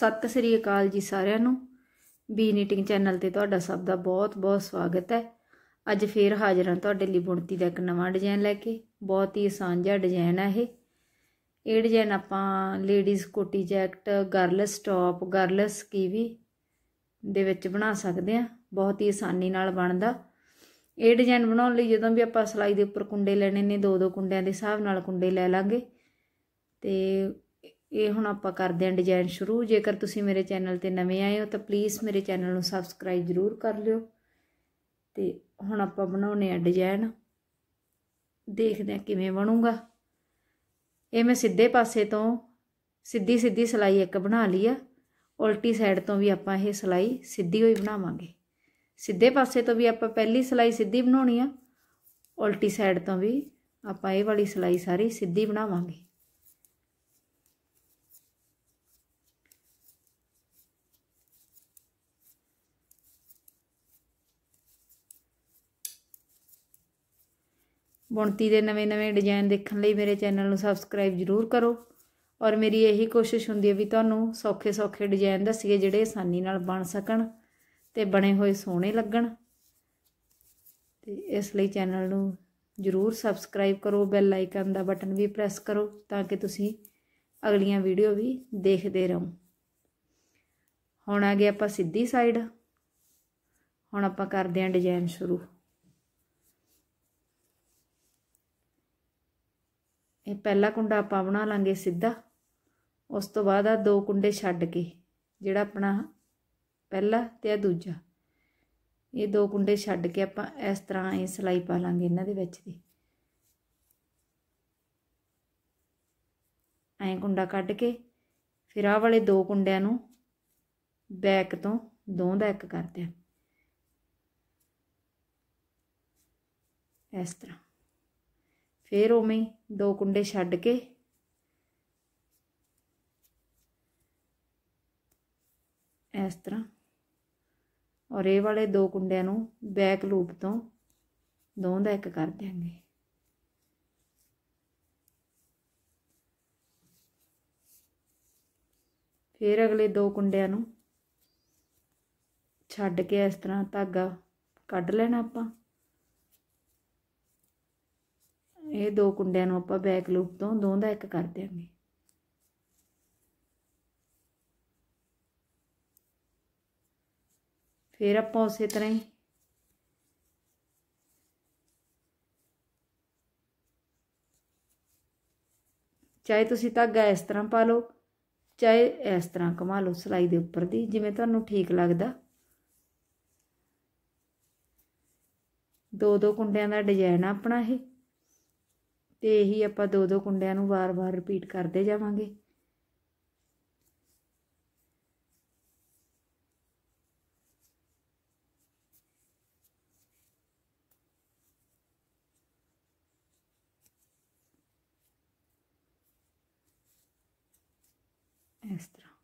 ਸਤਿ ਸ੍ਰੀ ਅਕਾਲ ਜੀ ਸਾਰਿਆਂ ਨੂੰ ਬੀ ਨੀਟਿੰਗ ਚੈਨਲ ਤੇ ਤੁਹਾਡਾ ਸਭ ਦਾ ਬਹੁਤ-ਬਹੁਤ ਸਵਾਗਤ ਹੈ ਅੱਜ ਫੇਰ ਹਾਜ਼ਰ ਹਾਂ ਤੁਹਾਡੇ ਲਈ ਬੁਣਤੀ ਦਾ ਇੱਕ ਨਵਾਂ ਡਿਜ਼ਾਈਨ ਲੈ ਕੇ ਬਹੁਤ ਹੀ ਆਸਾਨ ਜਿਹਾ ਡਿਜ਼ਾਈਨ ਹੈ ਇਹ ਇਹ ਡਿਜ਼ਾਈਨ ਆਪਾਂ ਲੇਡੀਜ਼ ਕੋਟੀ ਜੈਕਟ ਗਰਲਸ ਟੌਪ ਗਰਲਸ ਕੀਵੀ ਦੇ ਵਿੱਚ ਬਣਾ ਸਕਦੇ ਆ ਬਹੁਤ ਹੀ ਆਸਾਨੀ ਨਾਲ ਬਣਦਾ ਇਹ ਡਿਜ਼ਾਈਨ ਬਣਾਉਣ ਲਈ ਜਦੋਂ ਵੀ ਆਪਾਂ ਸਲਾਈ ਦੇ ਉੱਪਰ ਕੁੰਡੇ ਲੈਣੇ ਨੇ ਦੋ ਦੋ ਕੁੰਡਿਆਂ ਦੇ ਹਿਸਾਬ ਨਾਲ ਕੁੰਡੇ ਲੈ ਲਾਂਗੇ ਤੇ ਇਹ ਹੁਣ ਆਪਾਂ ਕਰਦੇ ਹਾਂ ਡਿਜ਼ਾਈਨ ਸ਼ੁਰੂ ਜੇਕਰ ਤੁਸੀਂ ਮੇਰੇ ਚੈਨਲ ਤੇ ਨਵੇਂ ਆਏ ਹੋ ਤਾਂ ਪਲੀਜ਼ ਮੇਰੇ ਚੈਨਲ ਨੂੰ ਸਬਸਕ੍ਰਾਈਬ ਜ਼ਰੂਰ ਕਰ ਲਿਓ ਤੇ ਹੁਣ ਆਪਾਂ ਬਣਾਉਨੇ ਆ ਡਿਜ਼ਾਈਨ ਦੇਖਦੇ ਆ ਕਿਵੇਂ ਬਣੂਗਾ ਇਹ ਮੈਂ ਸਿੱਧੇ ਪਾਸੇ ਤੋਂ ਸਿੱਧੀ ਸਿੱਧੀ ਸਲਾਈ ਇੱਕ ਬਣਾ ਲਈ ਆ ਉਲਟੀ ਸਾਈਡ ਤੋਂ ਵੀ ਆਪਾਂ ਇਹ ਸਲਾਈ ਸਿੱਧੀ ਹੋਈ ਬਣਾਵਾਂਗੇ ਸਿੱਧੇ ਪਾਸੇ ਤੋਂ ਵੀ ਆਪਾਂ ਪਹਿਲੀ ਸਲਾਈ ਸਿੱਧੀ ਬਣਾਉਣੀ ਆ ਉਲਟੀ ਸਾਈਡ ਤੋਂ ਵੀ ਆਪਾਂ ਇਹ ਵਾਲੀ ਸਲਾਈ ਸਾਰੀ ਸਿੱਧੀ ਬਣਾਵਾਂਗੇ ਬੁਣਤੀ ਦੇ ਨਵੇਂ-ਨਵੇਂ ਡਿਜ਼ਾਈਨ ਦੇਖਣ ਲਈ ਮੇਰੇ ਚੈਨਲ ਨੂੰ ਸਬਸਕ੍ਰਾਈਬ ਜ਼ਰੂਰ ਕਰੋ ਔਰ ਮੇਰੀ ਇਹੀ ਕੋਸ਼ਿਸ਼ ਹੁੰਦੀ ਹੈ ਵੀ ਤੁਹਾਨੂੰ ਸੌਖੇ-ਸੌਖੇ ਡਿਜ਼ਾਈਨ ਦੱਸੀਏ ਜਿਹੜੇ ਆਸਾਨੀ ਨਾਲ ਬਣ ਸਕਣ ਤੇ ਬਣੇ ਹੋਏ ਸੋਹਣੇ ਲੱਗਣ ਤੇ ਇਸ ਲਈ ਚੈਨਲ ਨੂੰ ਜ਼ਰੂਰ ਸਬਸਕ੍ਰਾਈਬ ਕਰੋ ਬੈਲ ਆਈਕਨ ਦਾ ਬਟਨ ਵੀ ਪ੍ਰੈਸ ਕਰੋ ਤਾਂ ਕਿ ਤੁਸੀਂ ਅਗਲੀਆਂ ਵੀਡੀਓ ਵੀ ਦੇਖਦੇ ਰਹੋ ਹੁਣ ਆ ਗਏ ਆਪਾਂ ਸਿੱਧੀ ਸਾਈਡ ਹੁਣ ਆਪਾਂ ਕਰਦੇ ਹਾਂ ਡਿਜ਼ਾਈਨ ਸ਼ੁਰੂ ਇਹ ਪਹਿਲਾ ਕੁੰਡਾ ਆਪਾਂ ਬਣਾ ਲਾਂਗੇ ਸਿੱਧਾ ਉਸ ਤੋਂ ਬਾਅਦ ਆ ਦੋ ਕੁੰਡੇ ਛੱਡ ਕੇ ਜਿਹੜਾ ਆਪਣਾ ਪਹਿਲਾ ਤੇ ਆ ਦੂਜਾ ਇਹ ਦੋ ਕੁੰਡੇ ਛੱਡ ਕੇ ਆਪਾਂ ਇਸ ਤਰ੍ਹਾਂ ਇਹ ਸਲਾਈ ਪਾ ਲਾਂਗੇ ਇਹਨਾਂ ਦੇ ਵਿੱਚ ਦੀ ਐਂ ਕੁੰਡਾ ਕੱਢ ਕੇ ਫਿਰ ਆ ਵਾਲੇ ਦੋ ਕੁੰਡਿਆਂ ਨੂੰ ਬੈਕ ਤੋਂ ਦੋ ਦਾ ਇੱਕ ਕਰਦੇ ਆ ਇਸ ਤਰ੍ਹਾਂ ਫੇਰ ਉਵੇਂ ਦੋ ਕੁੰਡੇ ਛੱਡ ਕੇ ਇਸ ਤਰ੍ਹਾਂ ਔਰ ਇਹ ਵਾਲੇ ਦੋ ਕੁੰਡਿਆਂ ਨੂੰ ਬੈਕ ਲੂਪ ਤੋਂ ਦੋਂ ਦਾ ਇੱਕ ਕਰ ਦਿਆਂਗੇ ਫੇਰ ਅਗਲੇ ਦੋ ਕੁੰਡਿਆਂ ਨੂੰ ਛੱਡ ਕੇ ਇਸ ਤਰ੍ਹਾਂ ਧਾਗਾ ਕੱਢ ਲੈਣਾ ਆਪਾਂ ਇਹ ਦੋ ਕੁੰਡਿਆਂ ਨੂੰ ਆਪਾਂ ਬੈਕ ਲੂਪ ਤੋਂ ਦੋ ਦਾ ਇੱਕ ਕਰ ਦਿਆਂਗੇ ਫਿਰ ਆਪਾਂ ਉਸੇ ਤਰ੍ਹਾਂ ਹੀ ਚਾਹੇ ਤੁਸੀਂ ਧਾਗਾ ਇਸ ਤਰ੍ਹਾਂ ਪਾ ਲਓ ਚਾਹੇ ਇਸ ਤਰ੍ਹਾਂ ਘੁਮਾ ਲਓ ਸਲਾਈ ਦੇ ਉੱਪਰ ਦੀ ਜਿਵੇਂ ਤੁਹਾਨੂੰ ਠੀਕ ਲੱਗਦਾ ਦੋ ਦੋ ਕੁੰਡਿਆਂ ਦਾ ਡਿਜ਼ਾਈਨ ਆਪਣਾ ਇਹ ਤੇ ਇਹੀ ਆਪਾਂ ਦੋ ਦੋ ਕੁੰਡਿਆਂ ਨੂੰ ਵਾਰ-ਵਾਰ ਰਿਪੀਟ ਕਰਦੇ ਜਾਵਾਂਗੇ ਇਸ ਤਰ੍ਹਾਂ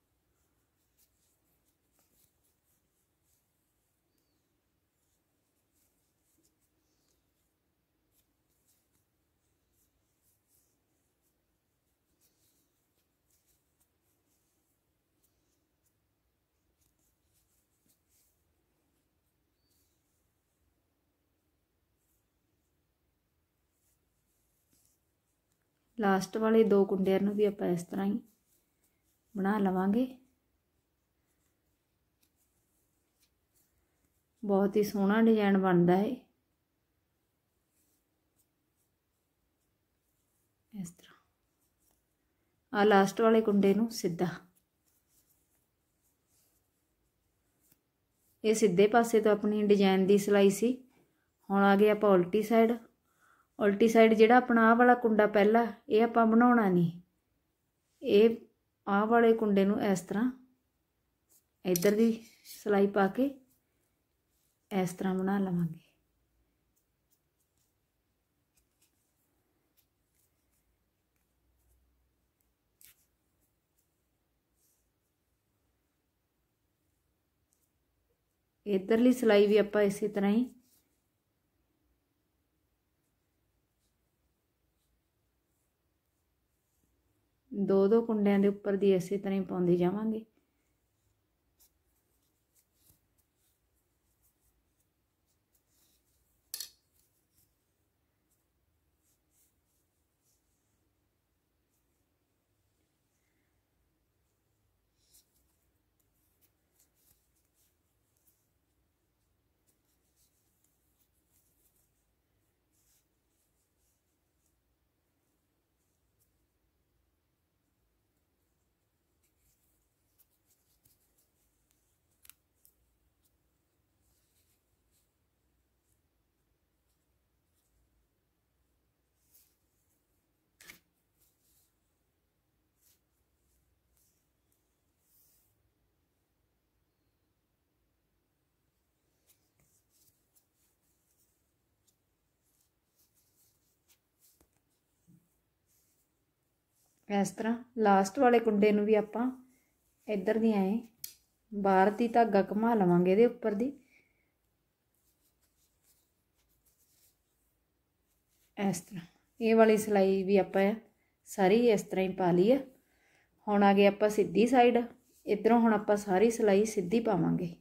ਲਾਸਟ ਵਾਲੇ ਦੋ ਕੁੰਡਿਆਂ ਨੂੰ ਵੀ ਆਪਾਂ ਇਸ ਤਰ੍ਹਾਂ ਹੀ ਬਣਾ ਲਵਾਂਗੇ ਬਹੁਤ ਹੀ ਸੋਹਣਾ ਡਿਜ਼ਾਈਨ ਬਣਦਾ ਹੈ ਇਸ ਤਰ੍ਹਾਂ ਆ ਲਾਸਟ ਵਾਲੇ ਕੁੰਡੇ ਨੂੰ ਸਿੱਧਾ ਇਹ ਸਿੱਧੇ ਪਾਸੇ ਤੋਂ ਆਪਣੀ ਡਿਜ਼ਾਈਨ ਦੀ ਸਿਲਾਈ ਸੀ ਹੁਣ ਆ ਗਏ ਆਪਾਂ ਉਲਟੀ ਸਾਈਡ ਉਲਟੀ ਸਾਈਡ ਜਿਹੜਾ ਆਪਣਾ ਆਹ ਵਾਲਾ ਕੁੰਡਾ ਪਹਿਲਾ ਇਹ ਆਪਾਂ ਬਣਾਉਣਾ ਨਹੀਂ ਇਹ ਆਹ ਵਾਲੇ ਕੁੰਡੇ ਨੂੰ ਇਸ ਤਰ੍ਹਾਂ ਇੱਧਰ ਦੀ ਸਲਾਈ ਪਾ ਕੇ ਇਸ ਤਰ੍ਹਾਂ ਬਣਾ ਲਵਾਂਗੇ ਇੱਧਰਲੀ ਸਲਾਈ ਵੀ ਆਪਾਂ ਇਸੇ ਤਰ੍ਹਾਂ ਹੀ ਦੋ ਦੋ ਕੁੰਡਿਆਂ ਦੇ ਉੱਪਰ ਦੀ ਇਸੇ ਤਰ੍ਹਾਂ ਹੀ ਪਾਉਂਦੇ ਜਾਵਾਂਗੇ ਇਸ ਤਰ੍ਹਾਂ ਲਾਸਟ ਵਾਲੇ ਕੁੰਡੇ ਨੂੰ ਵੀ ਆਪਾਂ ਇੱਧਰ ਦੀ ਐ ਬਾਹਰ ਦੀ ਧਾਗਾ ਘੁਮਾ ਲਵਾਂਗੇ ਇਹਦੇ ਉੱਪਰ ਦੀ ਇਸ ਤਰ੍ਹਾਂ ਇਹ ਵਾਲੀ ਸਲਾਈ ਵੀ ਆਪਾਂ ਸਾਰੀ ਇਸ ਤਰ੍ਹਾਂ ਹੀ ਪਾ ਲਈ ਆ ਹੁਣ ਆ ਗਏ ਆਪਾਂ ਸਿੱਧੀ ਸਾਈਡ ਇਧਰੋਂ ਹੁਣ ਆਪਾਂ ਸਾਰੀ ਸਲਾਈ ਸਿੱਧੀ ਪਾਵਾਂਗੇ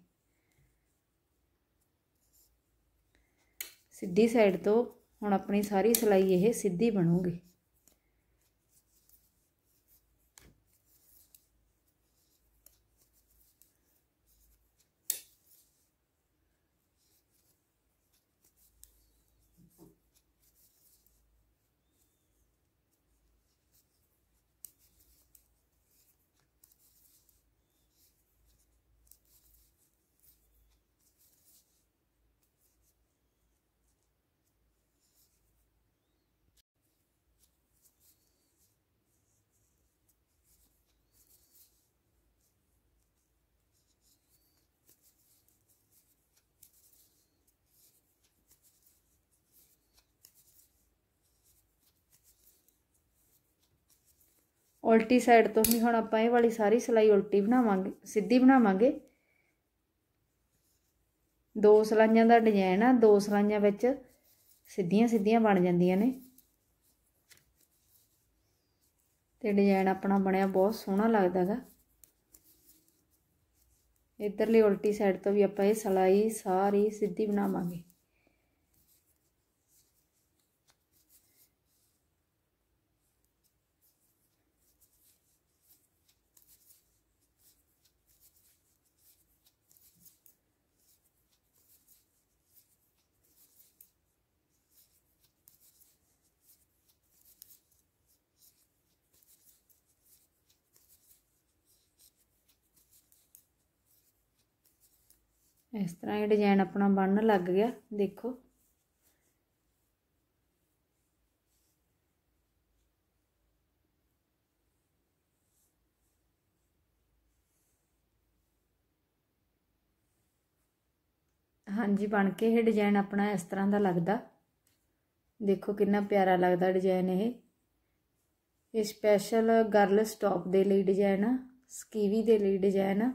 ਸਿੱਧੀ ਸਾਈਡ ਤੋਂ ਹੁਣ ਆਪਣੀ ਸਾਰੀ ਸਲਾਈ ਇਹ ਸਿੱਧੀ ਬਣੂਗੀ ਉਲਟੀ ਸਾਈਡ ਤੋਂ ਵੀ ਹੁਣ ਆਪਾਂ ਇਹ ਵਾਲੀ ਸਾਰੀ ਸਲਾਈ ਉਲਟੀ ਬਣਾਵਾਂਗੇ ਸਿੱਧੀ ਬਣਾਵਾਂਗੇ ਦੋ ਸਲਾਈਆਂ ਦਾ ਡਿਜ਼ਾਈਨ ਆ ਦੋ ਸਲਾਈਆਂ ਵਿੱਚ ਸਿੱਧੀਆਂ ਸਿੱਧੀਆਂ ਬਣ ਜਾਂਦੀਆਂ ਨੇ ਤੇ ਡਿਜ਼ਾਈਨ ਆਪਣਾ ਬਣਿਆ ਬਹੁਤ ਸੋਹਣਾ ਲੱਗਦਾ ਹੈਗਾ ਇਧਰਲੀ ਉਲਟੀ ਸਾਈਡ ਤੋਂ ਵੀ ਆਪਾਂ ਇਹ ਸਲਾਈ ਸਾਰੀ ਸਿੱਧੀ ਬਣਾਵਾਂਗੇ ਇਸ ਤਰ੍ਹਾਂ ਇਹ ਡਿਜ਼ਾਈਨ ਆਪਣਾ ਬਣਨ ਲੱਗ ਗਿਆ ਦੇਖੋ ਹਾਂਜੀ ਬਣ ਕੇ ਇਹ ਡਿਜ਼ਾਈਨ ਆਪਣਾ ਇਸ ਤਰ੍ਹਾਂ ਦਾ ਲੱਗਦਾ ਦੇਖੋ ਕਿੰਨਾ ਪਿਆਰਾ ਲੱਗਦਾ ਡਿਜ਼ਾਈਨ ਇਹ ਇਹ ਸਪੈਸ਼ਲ ਗਰਲਸ ਟੌਪ ਦੇ ਲਈ ਡਿਜ਼ਾਈਨ ਆ ਸਕੀਵੀ ਦੇ ਲਈ ਡਿਜ਼ਾਈਨ ਆ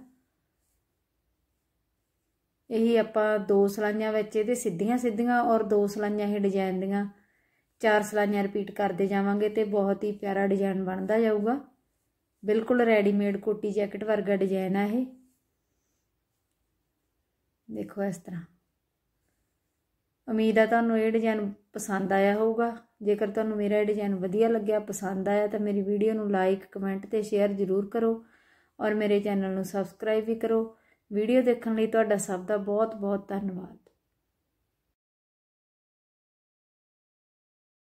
ਇਹੀ ਆਪਾਂ ਦੋ ਸਲਾਈਆਂ ਵਿੱਚ ਇਹਦੇ ਸਿੱਧੀਆਂ ਸਿੱਧੀਆਂ ਔਰ ਦੋ ਸਲਾਈਆਂ ਹੀ ਡਿਜ਼ਾਈਨ ਦੀਆਂ ਚਾਰ ਸਲਾਈਆਂ ਰਿਪੀਟ ਕਰਦੇ ਜਾਵਾਂਗੇ ਤੇ ਬਹੁਤ ਹੀ ਪਿਆਰਾ ਡਿਜ਼ਾਈਨ ਬਣਦਾ ਜਾਊਗਾ ਬਿਲਕੁਲ ਰੈਡੀਮੇਡ ਕੋਟੀ ਜੈਕਟ ਵਰਗਾ ਡਿਜ਼ਾਈਨ ਆ ਇਹ ਦੇਖੋ ਇਸ ਤਰ੍ਹਾਂ ਉਮੀਦ ਆ ਤੁਹਾਨੂੰ ਇਹ ਡਿਜ਼ਾਈਨ ਪਸੰਦ ਆਇਆ ਹੋਊਗਾ ਜੇਕਰ ਤੁਹਾਨੂੰ ਮੇਰਾ ਇਹ ਡਿਜ਼ਾਈਨ ਵਧੀਆ ਲੱਗਿਆ ਪਸੰਦ ਆਇਆ ਤਾਂ ਮੇਰੀ ਵੀਡੀਓ ਨੂੰ ਲਾਈਕ ਕਮੈਂਟ ਤੇ ਸ਼ੇਅਰ ਜ਼ਰੂਰ ਕਰੋ ਔਰ ਮੇਰੇ ਚੈਨਲ ਨੂੰ ਸਬਸਕ੍ਰਾਈਬ ਵੀ ਕਰੋ ਵੀਡੀਓ ਦੇਖਣ ਲਈ ਤੁਹਾਡਾ ਸਭ ਦਾ ਬਹੁਤ ਬਹੁਤ ਧੰਨਵਾਦ